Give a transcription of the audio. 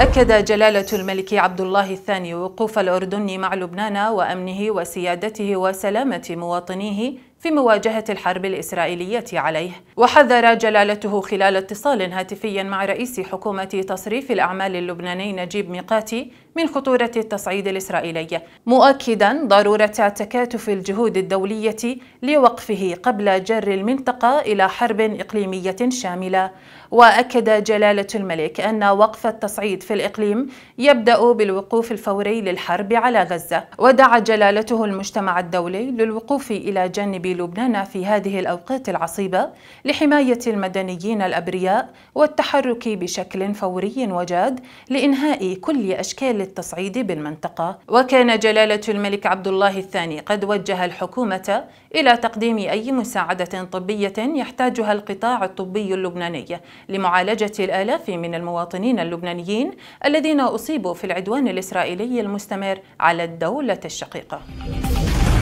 أكد جلالة الملك عبد الله الثاني وقوف الأردن مع لبنان وأمنه وسيادته وسلامة مواطنيه في مواجهة الحرب الإسرائيلية عليه وحذر جلالته خلال اتصال هاتفي مع رئيس حكومة تصريف الأعمال اللبناني نجيب ميقاتي من خطورة التصعيد الإسرائيلي مؤكدا ضرورة تكاتف الجهود الدولية لوقفه قبل جر المنطقة إلى حرب إقليمية شاملة وأكد جلالة الملك أن وقف التصعيد في الإقليم يبدأ بالوقوف الفوري للحرب على غزة ودعا جلالته المجتمع الدولي للوقوف إلى جانب لبنان في هذه الأوقات العصيبة لحماية المدنيين الأبرياء والتحرك بشكل فوري وجاد لإنهاء كل أشكال التصعيد بالمنطقة وكان جلالة الملك عبد الله الثاني قد وجه الحكومة إلى تقديم أي مساعدة طبية يحتاجها القطاع الطبي اللبناني لمعالجة الآلاف من المواطنين اللبنانيين الذين أصيبوا في العدوان الإسرائيلي المستمر على الدولة الشقيقة